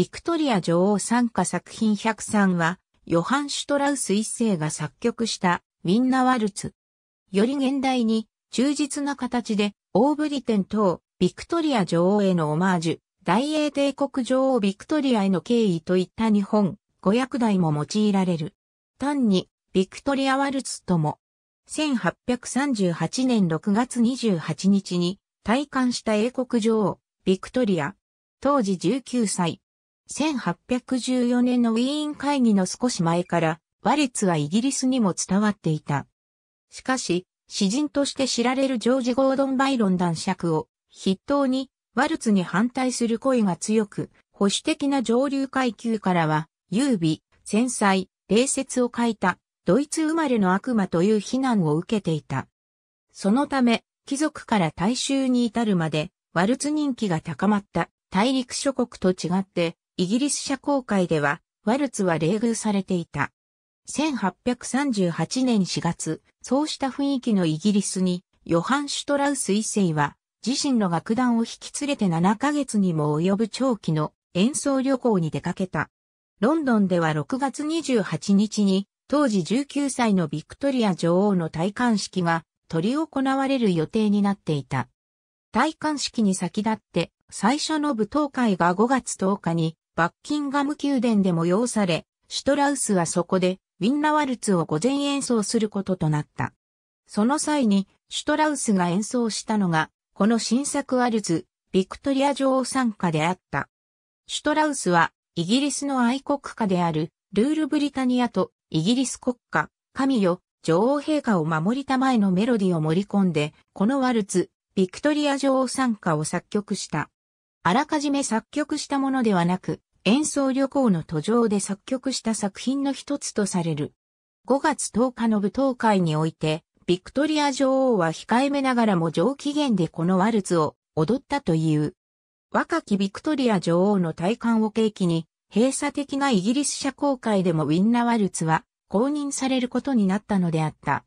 ビクトリア女王参加作品103は、ヨハン・シュトラウス一世が作曲したウィンナワルツ。より現代に忠実な形で、オーブリテン等、ビクトリア女王へのオマージュ、大英帝国女王ビクトリアへの敬意といった日本、語訳題も用いられる。単に、ビクトリアワルツとも、1838年6月28日に、退官した英国女王、ビクトリア、当時19歳、1814年のウィーン会議の少し前から、ワレツはイギリスにも伝わっていた。しかし、詩人として知られるジョージ・ゴードン・バイロン男爵を筆頭に、ワルツに反対する声が強く、保守的な上流階級からは、優美、繊細、礼節を書いた、ドイツ生まれの悪魔という非難を受けていた。そのため、貴族から大衆に至るまで、ワルツ人気が高まった大陸諸国と違って、イギリス社交界では、ワルツは冷遇されていた。1838年4月、そうした雰囲気のイギリスに、ヨハン・シュトラウス一世は、自身の楽団を引き連れて7ヶ月にも及ぶ長期の演奏旅行に出かけた。ロンドンでは6月28日に、当時19歳のビクトリア女王の戴冠式が取り行われる予定になっていた。戴冠式に先立って、最初の舞踏会が5月10日にバッキンガム宮殿で催され、シュトラウスはそこでウィンナワルツを午前演奏することとなった。その際にシュトラウスが演奏したのが、この新作ワルツ、ビクトリア女王参加であった。シュトラウスはイギリスの愛国家であるルールブリタニアとイギリス国家、神よ、女王陛下を守りたまえのメロディを盛り込んで、このワルツ、ビクトリア女王参加を作曲した。あらかじめ作曲したものではなく、演奏旅行の途上で作曲した作品の一つとされる。5月10日の舞踏会において、ビクトリア女王は控えめながらも上機嫌でこのワルツを踊ったという。若きビクトリア女王の体感を契機に、閉鎖的なイギリス社交界でもウィンナワルツは公認されることになったのであった。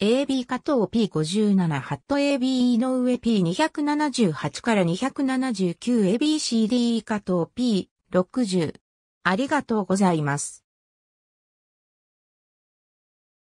AB 加藤 P57 ハット AB 井上 P278 から 279ABCDE 加藤 P60。ありがとうございます。